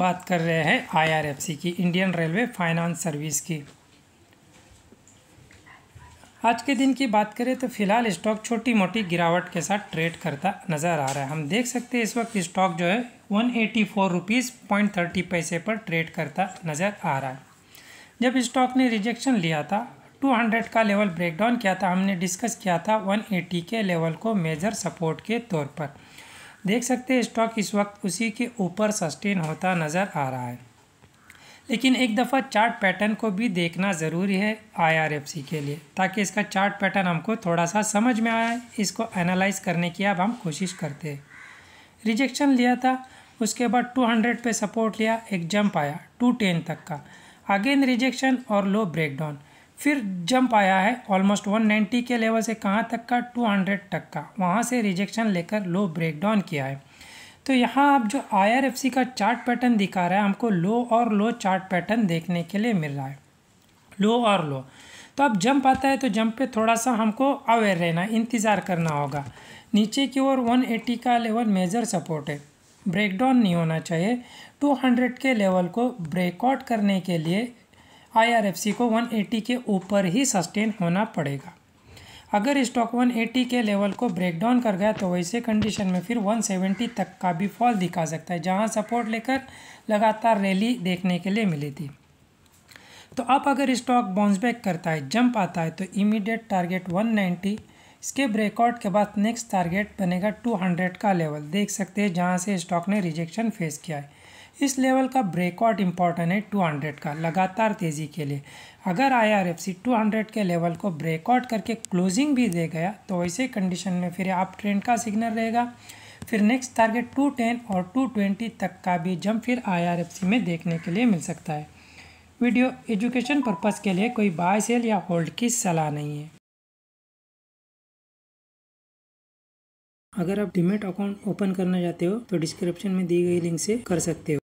बात कर रहे हैं आईआरएफसी की इंडियन रेलवे फाइनेंस सर्विस की आज के दिन की बात करें तो फिलहाल स्टॉक छोटी मोटी गिरावट के साथ ट्रेड करता नज़र आ रहा है हम देख सकते हैं इस वक्त स्टॉक जो है one eighty four rupees point thirty पैसे पर ट्रेड करता नज़र आ रहा है जब स्टॉक ने रिजेक्शन लिया था टू हंड्रेड का लेवल ब्रेकडाउन किया था हमने डिस्कस किया था वन एटी के लेवल को मेजर सपोर्ट के तौर पर देख सकते हैं स्टॉक इस वक्त उसी के ऊपर सस्टेन होता नज़र आ रहा है लेकिन एक दफ़ा चार्ट पैटर्न को भी देखना ज़रूरी है आईआरएफसी के लिए ताकि इसका चार्ट पैटर्न हमको थोड़ा सा समझ में आए इसको एनालाइज करने की अब हम कोशिश करते हैं रिजेक्शन लिया था उसके बाद 200 पे सपोर्ट लिया एक जंप आया 210 तक का अगेन रिजेक्शन और लो ब्रेकडाउन फिर जंप आया है ऑलमोस्ट 190 के लेवल से कहाँ तक का 200 तक का वहाँ से रिजेक्शन लेकर लो ब्रेक डाउन किया है तो यहाँ आप जो आई का चार्ट पैटर्न दिखा रहा है हमको लो और लो चार्ट पैटर्न देखने के लिए मिल रहा है लो और लो तो अब जंप आता है तो जंप पे थोड़ा सा हमको अवेयर रहना इंतज़ार करना होगा नीचे की ओर 180 का लेवल मेजर सपोर्ट है ब्रेकडाउन नहीं होना चाहिए 200 के लेवल को ब्रेकआउट करने के लिए आईआरएफसी को 180 के ऊपर ही सस्टेन होना पड़ेगा अगर स्टॉक 180 के लेवल को ब्रेक डाउन कर गया तो वैसे कंडीशन में फिर 170 तक का भी फॉल दिखा सकता है जहां सपोर्ट लेकर लगातार रैली देखने के लिए मिली थी तो अब अगर स्टॉक बाउंस बैक करता है जंप आता है तो इमीडिएट टारगेट 190 इसके ब्रेकआउट के बाद नेक्स्ट टारगेट बनेगा 200 का लेवल देख सकते हैं जहाँ से स्टॉक ने रिजेक्शन फेस किया है इस लेवल का ब्रेकआउट इंपॉर्टेंट है 200 का लगातार तेज़ी के लिए अगर I R F C two के लेवल को ब्रेकआउट करके क्लोजिंग भी दे गया तो ऐसे कंडीशन में फिर आप ट्रेंड का सिग्नल रहेगा फिर नेक्स्ट टारगेट 210 और 220 तक का भी जंप फिर सी में देखने के लिए मिल सकता है वीडियो एजुकेशन पर्पज़ के लिए कोई बाय सेल या होल्ड की सलाह नहीं है अगर आप डिमेट अकाउंट ओपन करना चाहते हो तो डिस्क्रिप्शन में दी गई लिंक से कर सकते हो